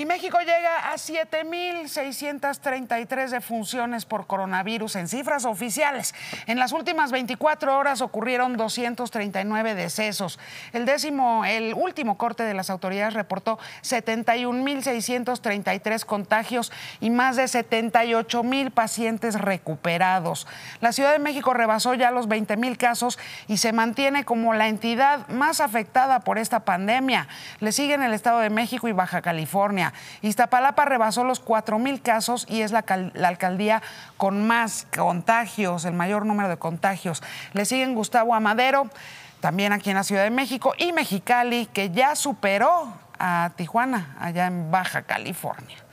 Y México llega a 7.633 defunciones por coronavirus en cifras oficiales. En las últimas 24 horas ocurrieron 239 decesos. El décimo, el último corte de las autoridades reportó 71.633 contagios y más de 78.000 pacientes recuperados. La Ciudad de México rebasó ya los 20.000 casos y se mantiene como la entidad más afectada por esta pandemia. Le siguen el Estado de México y Baja California. Iztapalapa rebasó los 4.000 casos y es la, la, alcaldía con más contagios, el mayor número de contagios. Le siguen Gustavo Amadero, también aquí en la Ciudad de México, y Mexicali, que ya superó a Tijuana, allá en Baja California.